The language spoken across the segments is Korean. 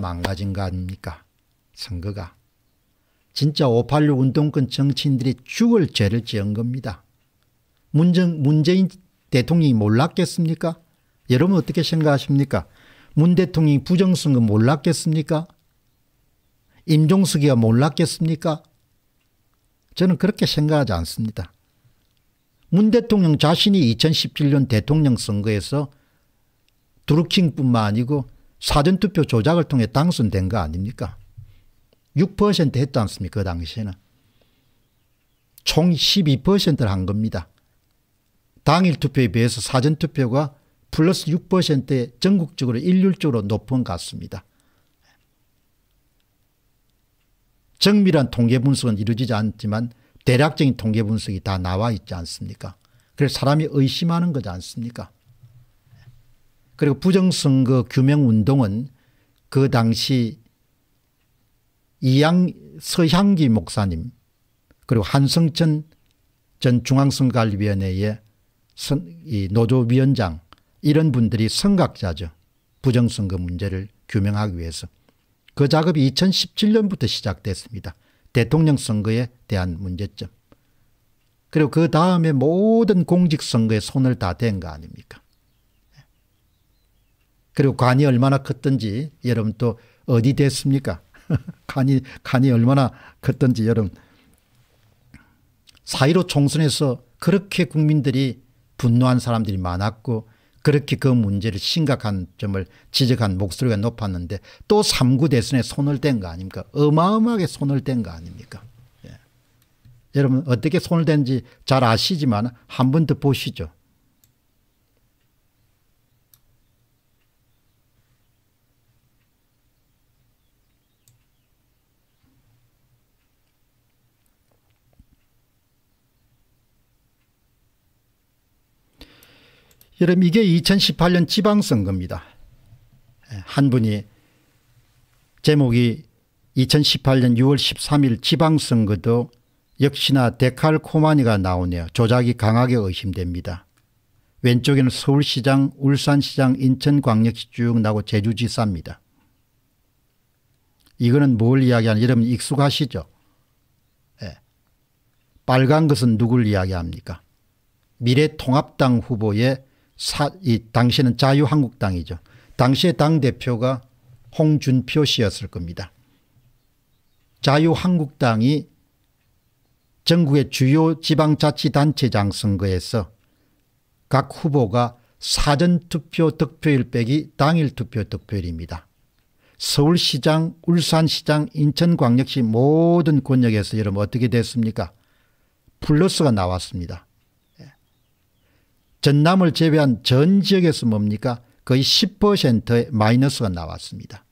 망가진 거 아닙니까? 선거가. 진짜 586 운동권 정치인들이 죽을 죄를 지은 겁니다. 문정, 문재인 대통령이 몰랐겠습니까? 여러분 어떻게 생각하십니까? 문 대통령이 부정선거 몰랐겠습니까? 임종석이가 몰랐겠습니까? 저는 그렇게 생각하지 않습니다. 문 대통령 자신이 2017년 대통령 선거에서 드루킹뿐만 아니고 사전투표 조작을 통해 당선된 거 아닙니까? 6% 했지 않습니까? 그 당시에는. 총 12%를 한 겁니다. 당일 투표에 비해서 사전투표가 플러스 6%에 전국적으로 일률적으로 높은 것 같습니다. 정밀한 통계 분석은 이루어지지 않지만 대략적인 통계 분석이 다 나와 있지 않습니까? 그래서 사람이 의심하는 거지 않습니까? 그리고 부정선거 규명운동은 그 당시 이양 서향기 목사님 그리고 한성천 전 중앙선거관리위원회의 노조위원장 이런 분들이 선각자죠. 부정선거 문제를 규명하기 위해서. 그 작업이 2017년부터 시작됐습니다. 대통령 선거에 대한 문제점. 그리고 그 다음에 모든 공직선거에 손을 다 댄 거 아닙니까? 그리고 간이 얼마나 컸던지 여러분 또 어디 됐습니까? 간이, 간이 얼마나 컸던지 여러분. 4.15 총선에서 그렇게 국민들이 분노한 사람들이 많았고 그렇게 그 문제를 심각한 점을 지적한 목소리가 높았는데 또 3구 대선에 손을 댄 거 아닙니까? 어마어마하게 손을 댄 거 아닙니까? 예. 여러분 어떻게 손을 댄지 잘 아시지만 한 번 더 보시죠. 여러분 이게 2018년 지방선거입니다. 예, 한 분이 제목이 2018년 6월 13일 지방선거도 역시나 데칼코마니가 나오네요. 조작이 강하게 의심됩니다. 왼쪽에는 서울시장, 울산시장, 인천광역시 쭉 나고 제주지사입니다. 이거는 뭘 이야기하냐 여러분 익숙하시죠? 예. 빨간 것은 누굴 이야기합니까? 미래통합당 후보의 사, 이 당시는 자유한국당이죠. 당시의 당대표가 홍준표 씨였을 겁니다. 자유한국당이 전국의 주요 지방자치단체장 선거에서 각 후보가 사전투표 득표율 빼기 당일 투표 득표율입니다. 서울시장, 울산시장, 인천광역시 모든 권역에서 여러분 어떻게 됐습니까? 플러스가 나왔습니다. 전남을 제외한 전 지역에서 뭡니까 거의 10%의 마이너스가 나왔습니다.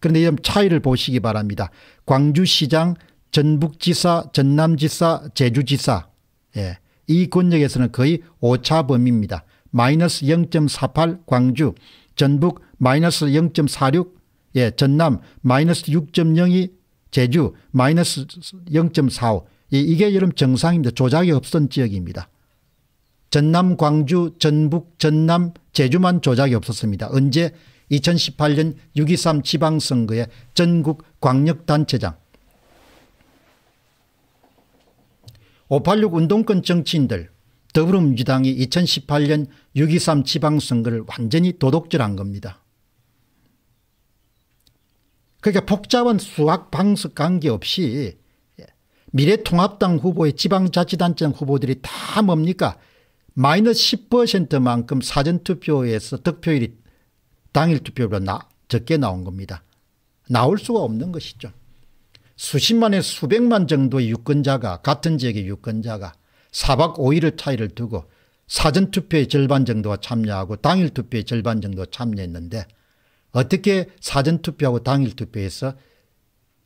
그런데 이 차이를 보시기 바랍니다. 광주시장, 전북지사, 전남지사, 제주지사 예, 이 권역에서는 거의 오차 범위입니다. 마이너스 0.48 광주, 전북 마이너스 0.46 예, 전남 마이너스 6.02 제주 마이너스 0.45 이게 이름 정상입니다. 조작이 없던 지역입니다. 전남, 광주, 전북, 전남, 제주만 조작이 없었습니다. 언제 2018년 6.23 지방선거에 전국 광역단체장 586 운동권 정치인들 더불어민주당이 2018년 6.23 지방선거를 완전히 도둑질한 겁니다. 그러니까 복잡한 수학 방식 관계없이 미래통합당 후보의 지방자치단체 후보들이 다 뭡니까 마이너스 10%만큼 사전투표에서 득표율이 당일 투표보다 적게 나온 겁니다. 나올 수가 없는 것이죠. 수십만에 수백만 정도의 유권자가 같은 지역의 유권자가 4박 5일의 차이를 두고 사전투표의 절반 정도가 참여하고 당일투표의 절반 정도가 참여했는데 어떻게 사전투표하고 당일투표에서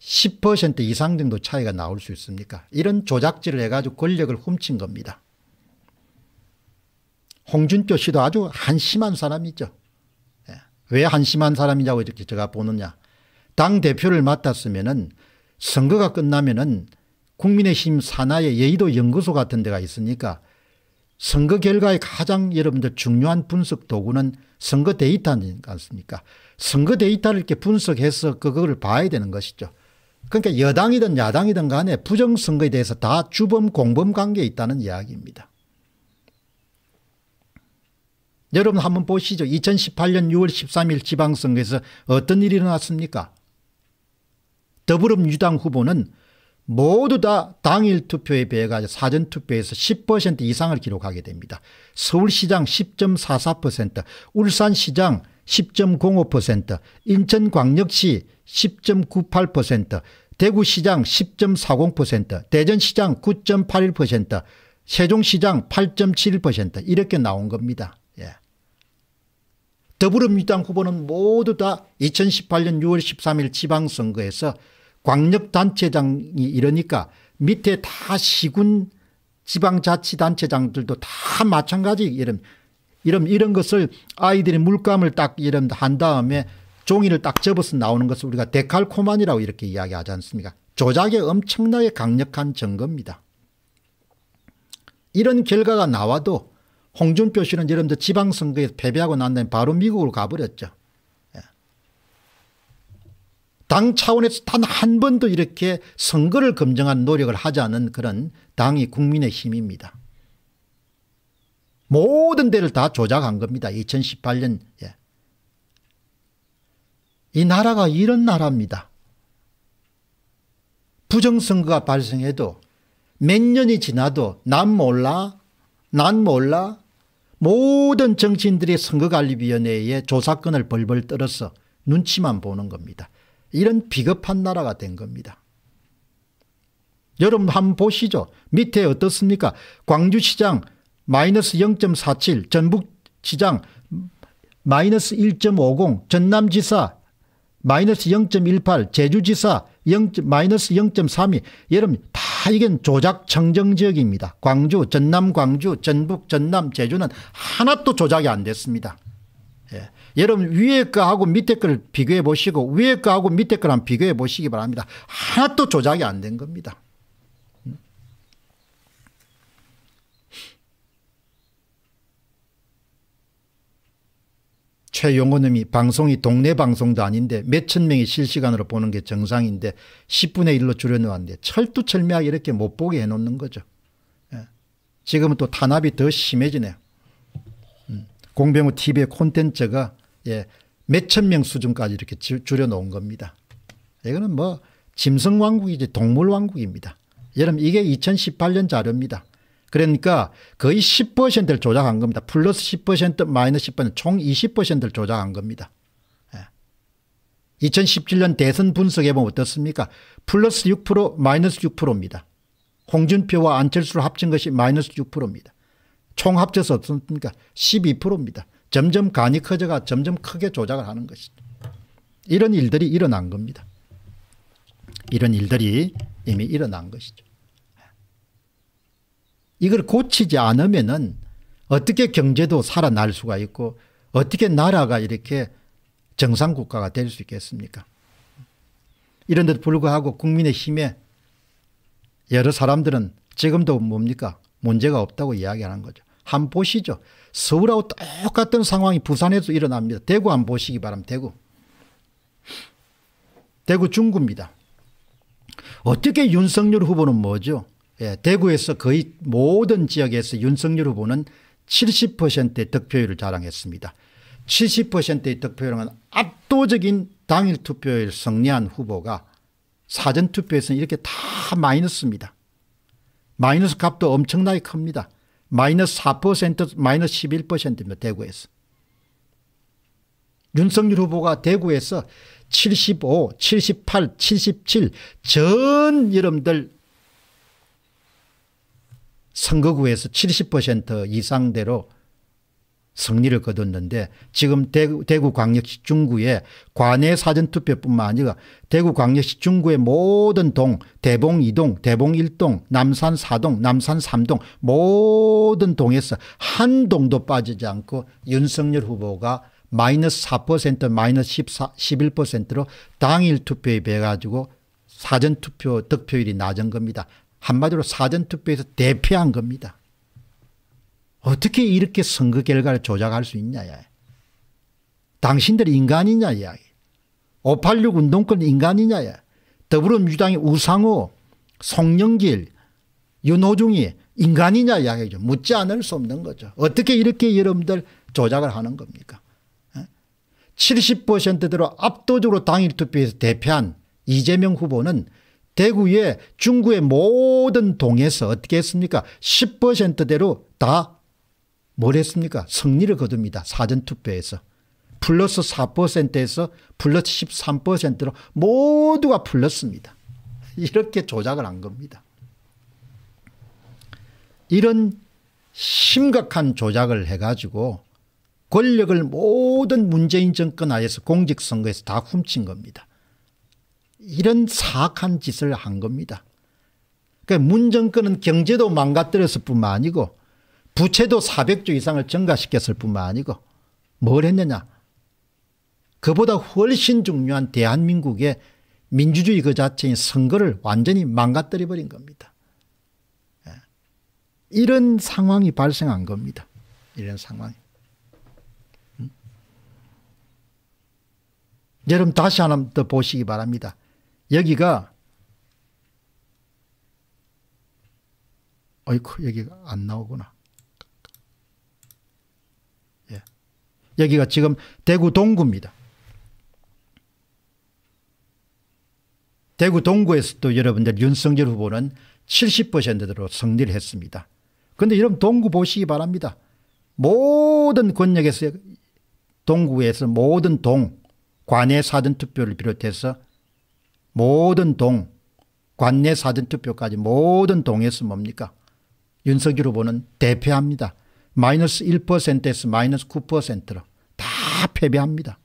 10% 이상 정도 차이가 나올 수 있습니까? 이런 조작질을 해가지고 권력을 훔친 겁니다. 홍준표 씨도 아주 한심한 사람이죠. 예. 왜 한심한 사람이냐고 이렇게 제가 보느냐. 당 대표를 맡았으면은 선거가 끝나면은 국민의힘 산하의 예의도 연구소 같은 데가 있으니까 선거 결과의 가장 여러분들 중요한 분석 도구는 선거 데이터 아니않습니까 선거 데이터를 이렇게 분석해서 그걸 봐야 되는 것이죠. 그러니까 여당이든 야당이든 간에 부정선거에 대해서 다 주범 공범 관계에 있다는 이야기입니다. 여러분 한번 보시죠. 2018년 6월 13일 지방선거에서 어떤 일이 일어났습니까? 더불어민주당 후보는 모두 다 당일 투표에 비해 가지고 사전 투표에서 10% 이상을 기록하게 됩니다. 서울시장 10.44%, 울산시장 10.05%, 인천광역시 10.98%, 대구시장 10.40%, 대전시장 9.81%, 세종시장 8.71% 이렇게 나온 겁니다. 예. 더불어민주당 후보는 모두 다 2018년 6월 13일 지방선거에서 광역단체장이 이러니까 밑에 다 시군 지방자치단체장들도 다 마찬가지 이런 이런 이런 것을 아이들이 물감을 딱 이런 한 다음에 종이를 딱 접어서 나오는 것을 우리가 데칼코만이라고 이렇게 이야기하지 않습니까? 조작에 엄청나게 강력한 증거입니다. 이런 결과가 나와도 홍준표 씨는 여러분들 지방선거에 서 패배하고 난 다음에 바로 미국으로 가버렸죠. 예. 당 차원에서 단 한 번도 이렇게 선거를 검증한 노력을 하지 않은 그런 당이 국민의 힘입니다. 모든 데를 다 조작한 겁니다. 2018년 예. 이 나라가 이런 나라입니다. 부정선거가 발생해도 몇 년이 지나도 난 몰라 난 몰라 모든 정치인들이 선거관리위원회에 조사권을 벌벌 떨어서 눈치만 보는 겁니다. 이런 비겁한 나라가 된 겁니다. 여러분 한번 보시죠. 밑에 어떻습니까? 광주시장 마이너스 0.47, 전북시장 마이너스 1.50, 전남지사 마이너스 0.18, 제주지사 0, 마이너스 0.32. 여러분 다 이건 조작 청정지역입니다. 광주, 전남, 광주, 전북, 전남, 제주는 하나도 조작이 안 됐습니다. 예. 여러분 위에 거하고 밑에 거를 비교해 보시고 위에 거하고 밑에 거랑 비교해 보시기 바랍니다. 하나도 조작이 안 된 겁니다. 최용호님이 방송이 동네 방송도 아닌데 몇 천 명이 실시간으로 보는 게 정상인데 10분의 1로 줄여놓았는데 철두철미하게 이렇게 못 보게 해놓는 거죠. 예. 지금은 또 탄압이 더 심해지네요. 음. 공병호 TV의 콘텐츠가 예. 몇천 명 수준까지 이렇게 줄여놓은 겁니다. 이거는 뭐 짐승왕국이지 동물왕국입니다. 여러분 이게 2018년 자료입니다. 그러니까 거의 10%를 조작한 겁니다. 플러스 10% 마이너스 10%, 총 20%를 조작한 겁니다. 2017년 예. 대선 분석해 보면 어떻습니까? 플러스 6% 마이너스 6%입니다. 홍준표와 안철수를 합친 것이 마이너스 6%입니다. 총 합쳐서 어떻습니까? 12%입니다. 점점 간이 커져가 점점 크게 조작을 하는 것이죠. 이런 일들이 일어난 겁니다. 이런 일들이 이미 일어난 것이죠. 이걸 고치지 않으면은 어떻게 경제도 살아날 수가 있고 어떻게 나라가 이렇게 정상 국가가 될 수 있겠습니까? 이런데도 불구하고 국민의 힘에 여러 사람들은 지금도 뭡니까? 문제가 없다고 이야기하는 거죠. 한 보시죠. 서울하고 똑같은 상황이 부산에서 일어납니다. 대구 한 보시기 바랍니다. 대구. 대구 중구입니다. 어떻게 윤석열 후보는 뭐죠? 예, 대구에서 거의 모든 지역에서 윤석열 후보는 70%의 득표율을 자랑했습니다. 70%의 득표율은 압도적인 당일 투표율 승리한 후보가 사전투표에서는 이렇게 다 마이너스입니다. 마이너스 값도 엄청나게 큽니다. 마이너스 4% 마이너스 11%입니다. 대구에서. 윤석열 후보가 대구에서 75, 78, 77 전 여러분들 선거구에서 70% 이상대로 승리를 거뒀는데 지금 대구, 대구 광역시 중구에 관내 사전투표뿐만 아니라 대구 광역시 중구의 모든 동 대봉 2동 대봉 1동 남산 4동 남산 3동 모든 동에서 한 동도 빠지지 않고 윤석열 후보가 마이너스 4% 마이너스 14, 11%로 당일 투표에 비해 가지고 사전투표 득표율이 낮은 겁니다. 한마디로 사전투표에서 대패한 겁니다. 어떻게 이렇게 선거 결과를 조작할 수 있냐 야. 당신들 인간이냐 이야기. 586 운동권 인간이냐 야. 더불어민주당의 우상호, 송영길, 윤호중이 인간이냐 이야기죠. 묻지 않을 수 없는 거죠. 어떻게 이렇게 여러분들 조작을 하는 겁니까? 70%대로 어? 압도적으로 당일 투표에서 대패한 이재명 후보는 대구의 중구의 모든 동에서 어떻게 했습니까? 10%대로 다뭘 했습니까? 승리를 거둡니다. 사전투표에서. 플러스 4%에서 플러스 13%로 모두가 풀렀습니다 이렇게 조작을 한 겁니다. 이런 심각한 조작을 해가지고 권력을 모든 문재인 정권 하에서 공직선거에서 다 훔친 겁니다. 이런 사악한 짓을 한 겁니다. 그러니까 문정권은 경제도 망가뜨렸을 뿐만 아니고 부채도 400조 이상을 증가시켰을 뿐만 아니고 뭘 했느냐. 그보다 훨씬 중요한 대한민국의 민주주의 그 자체인 선거를 완전히 망가뜨려버린 겁니다. 예. 이런 상황이 발생한 겁니다. 이런 상황이. 음? 여러분 다시 하나 더 보시기 바랍니다. 여기가 어이쿠 여기가 안 나오구나. 예. 여기가 지금 대구 동구입니다. 대구 동구에서도 여러분들 윤석열 후보는 70%대로 승리를 했습니다. 그런데 여러분 동구 보시기 바랍니다. 모든 권역에서 동구에서 모든 동, 관내 사전투표를 비롯해서 모든 동, 관내 사전투표까지 모든 동에서 뭡니까? 윤석열 후보는 대패합니다. 마이너스 1%에서 마이너스 9%로 다 패배합니다.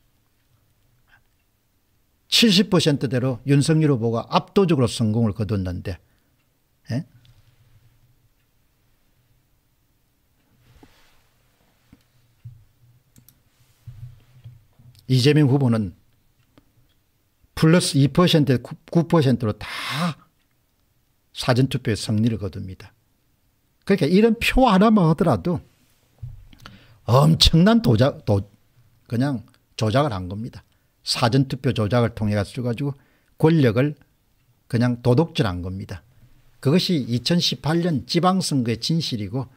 70%대로 윤석열 후보가 압도적으로 성공을 거뒀는데 에? 예? 이재명 후보는 플러스 2% 9%로 다 사전투표에 승리를 거둡니다. 그러니까 이런 표 하나만 하더라도 엄청난 도작, 도, 그냥 조작을 한 겁니다. 사전투표 조작을 통해 가지고 권력을 그냥 도둑질 한 겁니다. 그것이 2018년 지방선거의 진실이고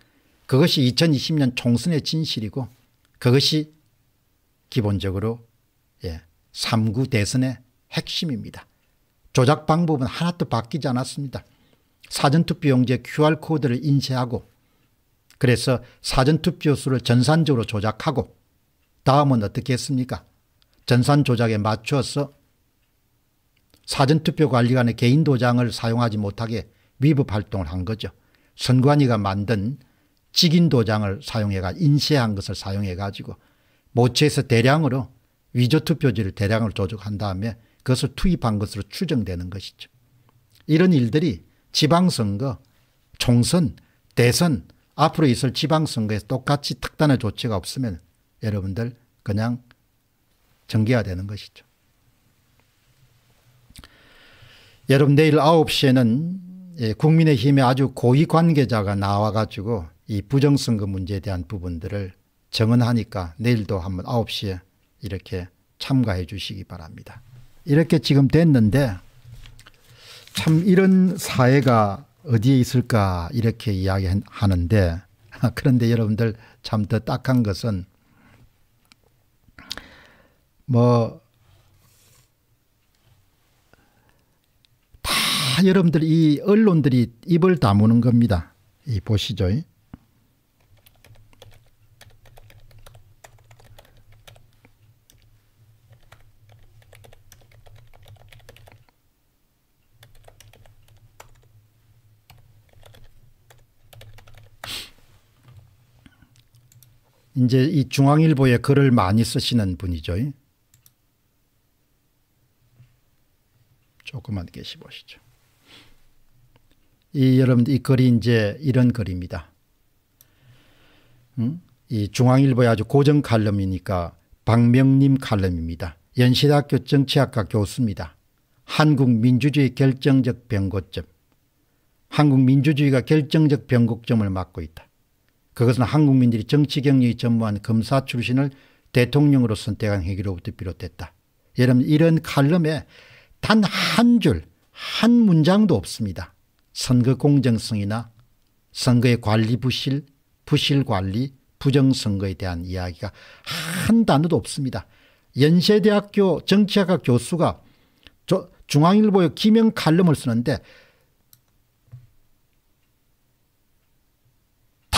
그것이 2020년 총선의 진실이고 그것이 기본적으로 예, 3구 대선의 핵심입니다. 조작 방법은 하나도 바뀌지 않았습니다. 사전투표용지에 QR코드를 인쇄하고 그래서 사전투표수를 전산적으로 조작하고 다음은 어떻게 했습니까? 전산 조작에 맞추어서 사전투표관리관의 개인 도장을 사용하지 못하게 위법 활동을 한 거죠. 선관위가 만든 직인 도장을 사용해가 인쇄한 것을 사용해가지고 모체에서 대량으로 위조 투표지를 대량으로 조작한 다음에 그것을 투입한 것으로 추정되는 것이죠. 이런 일들이 지방선거, 총선, 대선, 앞으로 있을 지방선거에서 똑같이 특단의 조치가 없으면 여러분들 그냥 전개화되는 것이죠. 여러분 내일 9시에는 예, 국민의힘의 아주 고위 관계자가 나와가지고 이 부정선거 문제에 대한 부분들을 정언하니까 내일도 한번 9시에 이렇게 참가해 주시기 바랍니다. 이렇게 지금 됐는데 참 이런 사회가 어디에 있을까 이렇게 이야기하는데 그런데 여러분들 참 더 딱한 것은 뭐 다 여러분들 이 언론들이 입을 다무는 겁니다. 이 보시죠. 이제 이 중앙일보에 글을 많이 쓰시는 분이죠. 조금만 계시 보시죠. 이 여러분들 이 글이 이제 이런 글입니다. 응? 이 중앙일보의 아주 고정 칼럼이니까 박명님 칼럼입니다. 연시대학교 정치학과 교수입니다. 한국 민주주의 결정적 변고점. 한국 민주주의가 결정적 변곡점을 맞고 있다. 그것은 한국민들이 정치 경력이 전무한 검사 출신을 대통령으로 선택한 회기로부터 비롯됐다. 여러분 이런 칼럼에 단 한 줄, 한 문장도 없습니다. 선거 공정성이나 선거의 관리 부실, 부실 관리, 부정선거에 대한 이야기가 한 단어도 없습니다. 연세대학교 정치학학 교수가 중앙일보의 김영 칼럼을 쓰는데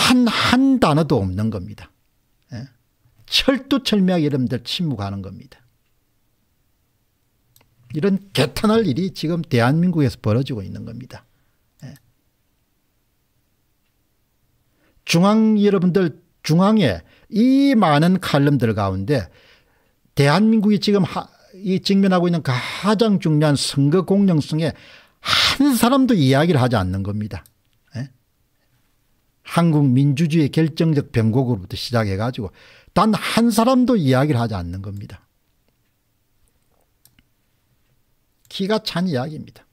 단한 단어도 없는 겁니다. 예. 철두철미하게 여러분들 침묵하는 겁니다. 이런 개탄할 일이 지금 대한민국에서 벌어지고 있는 겁니다. 예. 중앙 여러분들 중앙에 이 많은 칼럼들 가운데 대한민국이 지금 하, 이 직면하고 있는 가장 중요한 선거 공정성에 한 사람도 이야기를 하지 않는 겁니다. 한국 민주주의 결정적 변곡으로부터 시작해 가지고 단 한 사람도 이야기를 하지 않는 겁니다. 기가 찬 이야기입니다.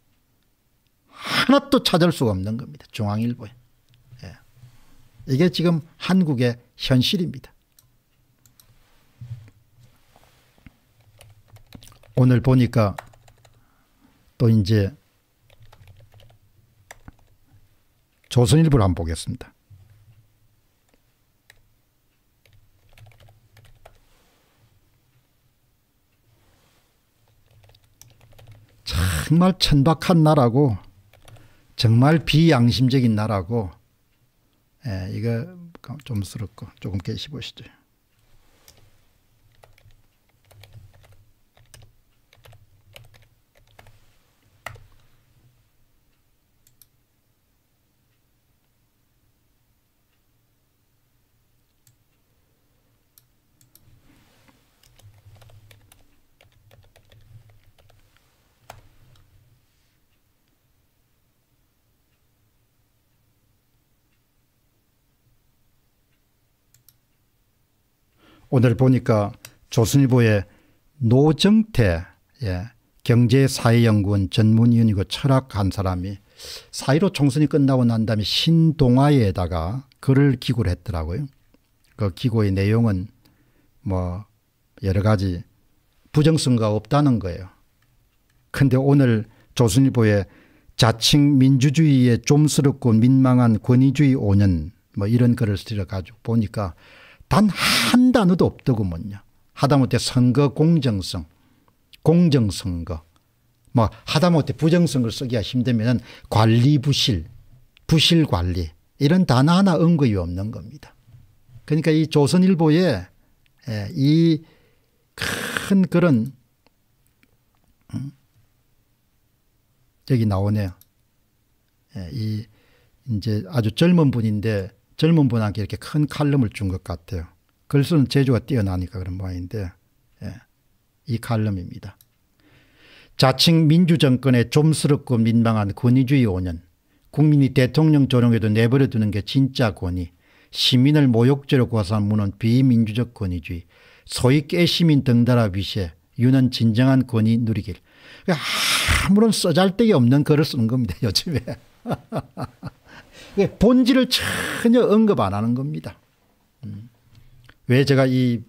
하나도 찾을 수가 없는 겁니다. 중앙일보에. 예. 이게 지금 한국의 현실입니다. 오늘 보니까 또 이제 조선일보를 한번 보겠습니다. 정말 천박한 나라고 정말 비양심적인 나라고 예, 이거 좀 스럽고 조금 계시 보시죠. 오늘 보니까 조선일보의 노정태 예, 경제사회연구원 전문위원이고 철학한 사람이 사이로 총선이 끝나고 난 다음에 신동아에다가 글을 기고를 했더라고요. 그 기고의 내용은 뭐 여러 가지 부정성과 없다는 거예요. 근데 오늘 조선일보의 자칭 민주주의에 좀스럽고 민망한 권위주의 5년 뭐 이런 글을 쓰려 가지고 보니까 단한 단어도 없더구먼요. 하다못해 선거 공정성, 공정선거, 뭐 하다못해 부정선거 쓰기가 힘들면 관리 부실, 부실 관리 이런 단어 하나 언급이 없는 겁니다. 그러니까 이 조선일보에 예, 이큰 그런 음, 여기 나오네요. 예, 이 이제 아주 젊은 분인데 젊은 분한테 이렇게 큰 칼럼을 준 것 같아요. 글 쓰는 재주가 뛰어나니까 그런 모양인데 예, 이 칼럼입니다. 자칭 민주정권의 좀스럽고 민망한 권위주의 5년 국민이 대통령 조롱에도 내버려 두는 게 진짜 권위 시민을 모욕죄로 고소한 무는 비민주적 권위주의 소위 깨시민 등달아 위시에 유는 진정한 권위 누리길 아무런 써잘데기 없는 글을 쓰 겁니다 요즘에 본질을 전혀 언급 안 하는 겁니다. 음. 왜 제가 이,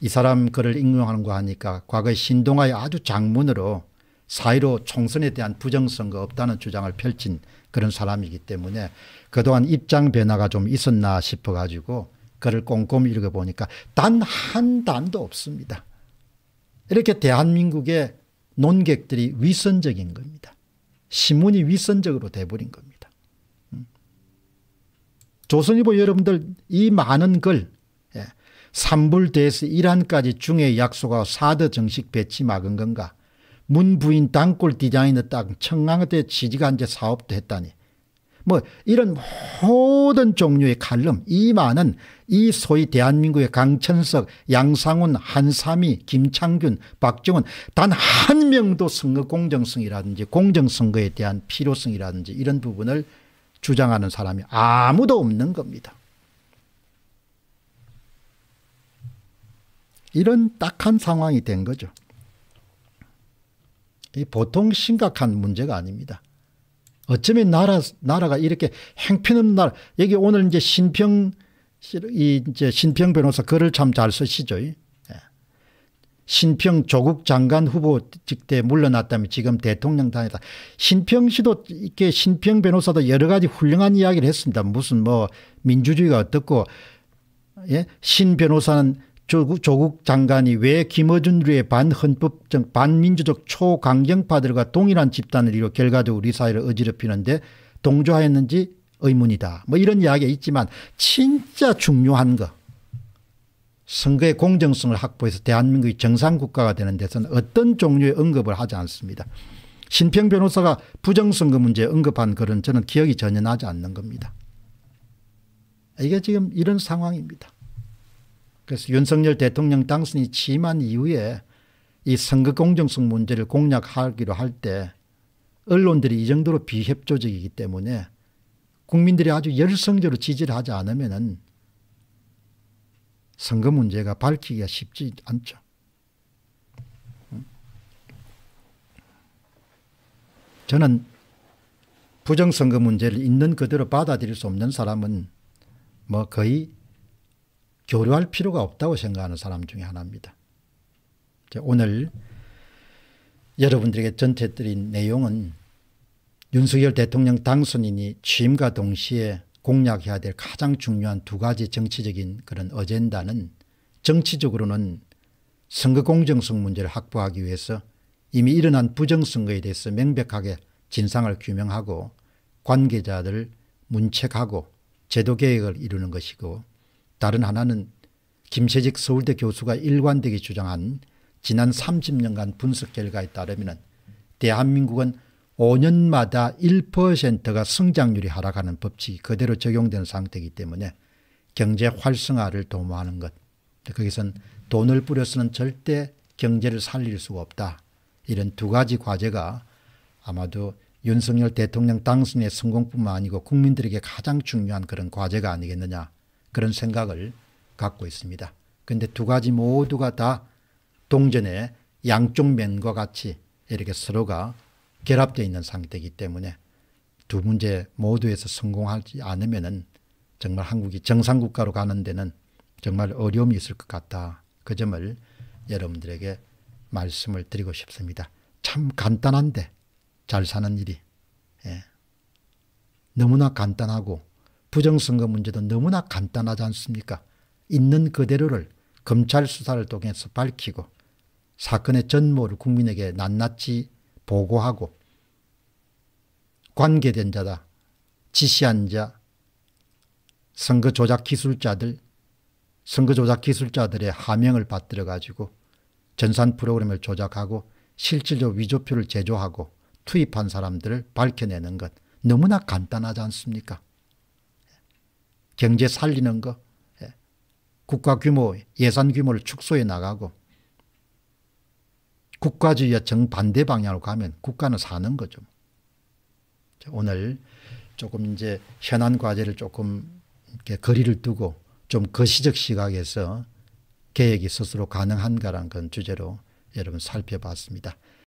이 사람 글을 인용하는 거 하니까 과거 신동아의 아주 장문으로 사이로 총선에 대한 부정선거 없다는 주장을 펼친 그런 사람이기 때문에 그동안 입장 변화가 좀 있었나 싶어 가지고 글을 꼼꼼히 읽어보니까 단 한 단도 없습니다. 이렇게 대한민국의 논객들이 위선적인 겁니다. 신문이 위선적으로 돼버린 겁니다. 조선일보 여러분들 이 많은 글 예. 삼불대에서 이란까지 중의 약속하고 사드 정식 배치 막은 건가 문 부인 땅굴 디자이너 땅 청강대 지지간제 사업도 했다니 뭐 이런 모든 종류의 칼럼 이 많은 이 소위 대한민국의 강천석 양상훈 한삼이 김창균 박정훈 단한 명도 선거 공정성이라든지 공정선거에 대한 필요성이라든지 이런 부분을 주장하는 사람이 아무도 없는 겁니다. 이런 딱한 상황이 된 거죠. 이 보통 심각한 문제가 아닙니다. 어쩌면 나라, 나라가 이렇게 행편없는 나라, 여기 오늘 이제 신평, 이제 신평 변호사 글을 참 잘 쓰시죠. 신평 조국 장관 후보직 때물러났다면 지금 대통령 단에다 신평 씨도 이렇게 신평 변호사도 여러 가지 훌륭한 이야기를 했습니다. 무슨 뭐 민주주의가 어떻고 예? 신 변호사는 조국, 조국 장관이 왜 김어준류의 반헌법적 반민주적 초강경파들과 동일한 집단을 이뤄 결과적으로 우리 사회를 어지럽히는데 동조하였는지 의문이다. 뭐 이런 이야기가 있지만 진짜 중요한 거 선거의 공정성을 확보해서 대한민국이 정상국가가 되는 데서는 어떤 종류의 언급을 하지 않습니다. 신평 변호사가 부정선거 문제 언급한 글은 저는 기억이 전혀 나지 않는 겁니다. 이게 지금 이런 상황입니다. 그래서 윤석열 대통령 당선이 취임한 이후에 이 선거 공정성 문제를 공략하기로 할 때 언론들이 이 정도로 비협조적이기 때문에 국민들이 아주 열성적으로 지지를 하지 않으면 선거 문제가 밝히기가 쉽지 않죠. 저는 부정선거 문제를 있는 그대로 받아들일 수 없는 사람은 뭐 거의 교류할 필요가 없다고 생각하는 사람 중에 하나입니다. 오늘 여러분들에게 전체 드린 내용은 윤석열 대통령 당선인이 취임과 동시에 공략해야 될 가장 중요한 두 가지 정치적인 그런 어젠다는 정치적으로는 선거 공정성 문제를 확보하기 위해서 이미 일어난 부정선거에 대해서 명백하게 진상을 규명하고 관계자들 문책하고 제도개혁을 이루는 것이고 다른 하나는 김세직 서울대 교수가 일관되게 주장한 지난 30년간 분석 결과에 따르면 대한민국은 5년마다 1%가 성장률이 하락하는 법칙이 그대로 적용되는 상태이기 때문에 경제 활성화를 도모하는 것. 거기선 돈을 뿌려서는 절대 경제를 살릴 수가 없다. 이런 두 가지 과제가 아마도 윤석열 대통령 당선의 성공뿐만 아니고 국민들에게 가장 중요한 그런 과제가 아니겠느냐 그런 생각을 갖고 있습니다. 그런데 두 가지 모두가 다 동전의 양쪽 면과 같이 이렇게 서로가 결합되어 있는 상태이기 때문에 두 문제 모두에서 성공하지 않으면은 정말 한국이 정상국가로 가는 데는 정말 어려움이 있을 것 같다. 그 점을 여러분들에게 말씀을 드리고 싶습니다. 참 간단한데 잘 사는 일이 예. 너무나 간단하고 부정선거 문제도 너무나 간단하지 않습니까? 있는 그대로를 검찰 수사를 통해서 밝히고 사건의 전모를 국민에게 낱낱이 보고하고 관계된 자다, 지시한 자, 선거 조작 기술자들, 선거 조작 기술자들의 하명을 받들어 가지고 전산 프로그램을 조작하고 실질적 위조표를 제조하고 투입한 사람들을 밝혀내는 것 너무나 간단하지 않습니까? 경제 살리는 것, 예, 국가 규모, 예산 규모를 축소해 나가고 국가주의와 정반대 방향으로 가면 국가는 사는 거죠. 오늘 조금 이제 현안 과제를 조금 이렇게 거리를 두고 좀 거시적 시각에서 계획이 스스로 가능한가라는 그런 주제로 여러분 살펴봤습니다.